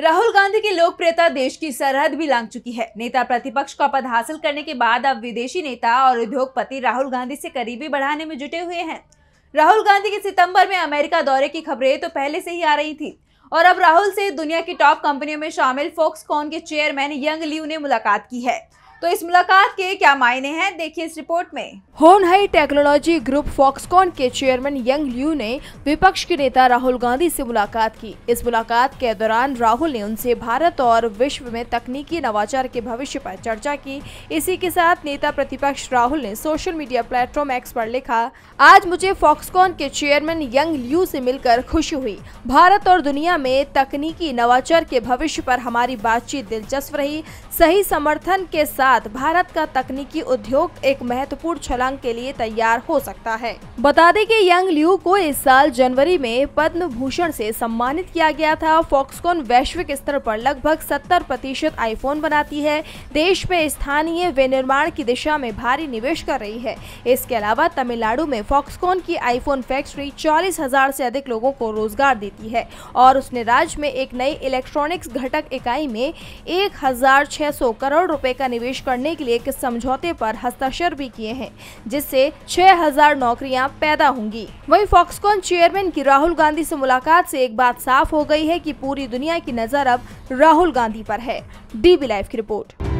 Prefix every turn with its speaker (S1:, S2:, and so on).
S1: राहुल गांधी की लोकप्रियता देश की सरहद भी लांग चुकी है नेता प्रतिपक्ष का पद हासिल करने के बाद अब विदेशी नेता और उद्योगपति राहुल गांधी से करीबी बढ़ाने में जुटे हुए हैं राहुल गांधी के सितंबर में अमेरिका दौरे की खबरें तो पहले से ही आ रही थी और अब राहुल से दुनिया की टॉप कंपनियों में शामिल फोक्सकॉन के चेयरमैन यंग लियू ने मुलाकात की है तो इस मुलाकात के क्या मायने हैं देखिए इस रिपोर्ट में
S2: होनहाई टेक्नोलॉजी ग्रुप फॉक्सकॉन के चेयरमैन यंग लियू ने विपक्ष के नेता राहुल गांधी से मुलाकात की इस मुलाकात के दौरान राहुल ने उनसे भारत और विश्व में तकनीकी नवाचार के भविष्य पर चर्चा की इसी के साथ नेता प्रतिपक्ष राहुल ने सोशल मीडिया प्लेटफॉर्म एक्स पर लिखा आज मुझे फॉक्सकॉन के चेयरमैन यंग लियू से मिलकर खुशी हुई भारत और दुनिया में तकनीकी नवाचार के भविष्य पर हमारी बातचीत दिलचस्प रही सही समर्थन के साथ साथ भारत का तकनीकी उद्योग एक महत्वपूर्ण छलांग के लिए तैयार हो सकता है बता दें कि यंग लियू को इस साल जनवरी में पद्म भूषण ऐसी सम्मानित किया गया था फॉक्सकॉन वैश्विक स्तर पर लगभग 70 प्रतिशत आईफोन बनाती है देश में स्थानीय विनिर्माण की दिशा में भारी निवेश कर रही है इसके अलावा तमिलनाडु में फॉक्सकॉन की आईफोन फैक्ट्री चालीस हजार से अधिक लोगों को रोजगार देती है और उसने राज्य में एक नई इलेक्ट्रॉनिक्स घटक इकाई में एक करोड़ रुपए का निवेश करने के लिए एक समझौते पर हस्ताक्षर भी किए हैं जिससे 6000 नौकरियां पैदा होंगी वहीं फॉक्सकॉन चेयरमैन की राहुल गांधी से मुलाकात से एक बात साफ हो गई है कि पूरी दुनिया की नजर अब राहुल गांधी पर है डीबी लाइव की रिपोर्ट